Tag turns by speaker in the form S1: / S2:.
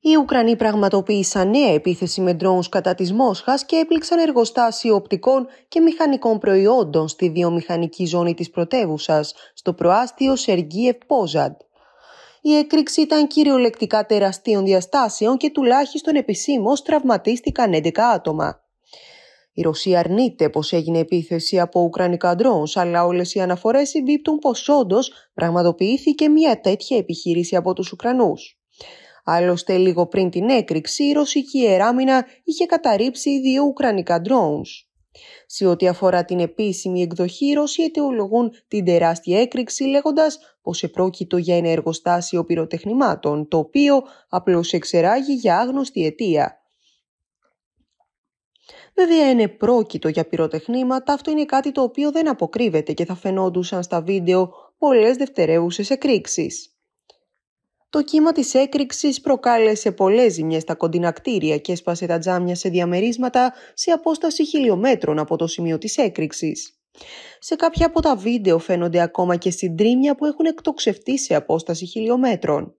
S1: Οι Ουκρανοί πραγματοποίησαν νέα επίθεση με ντρόουν κατά της Μόσχας και έπληξαν εργοστάσιο οπτικών και μηχανικών προϊόντων στη βιομηχανική ζώνη της πρωτεύουσας στο προάστιο Σεργίευ Πόζαντ. Η έκρηξη ήταν κυριολεκτικά τεραστίων διαστάσεων και τουλάχιστον επισήμως τραυματίστηκαν 11 άτομα. Η Ρωσία αρνείται πως έγινε επίθεση από Ουκρανικά ντρόουν, αλλά όλες οι αναφορές συμπίπτουν πως όντως πραγματοποιήθηκε μια τέτοια επιχείρηση από τους Ουκρανούς. Άλλωστε, λίγο πριν την έκρηξη, η ρωσική εράμινα είχε καταρρύψει δύο ουκρανικά ντρόουνς. Σε ό,τι αφορά την επίσημη εκδοχή, οι Ρώσοι αιτεολογούν την τεράστια έκρηξη λέγοντας πως επρόκειτο για ένα εργοστάσιο πυροτεχνημάτων, το οποίο απλώς εξεράγει για άγνωστη αιτία. Βέβαια είναι πρόκειτο για πυροτεχνήματα, αυτό είναι κάτι το οποίο δεν αποκρύβεται και θα φαινόντουσαν στα βίντεο πολλές δευτερεύουσες εκρήξεις. Το κύμα της έκρηξης προκάλεσε πολλές ζημιές στα κοντινά και έσπασε τα τζάμια σε διαμερίσματα σε απόσταση χιλιόμετρων από το σημείο της έκρηξης. Σε κάποια από τα βίντεο φαίνονται ακόμα και συντρίμια που έχουν εκτοξευτεί σε απόσταση χιλιόμετρων.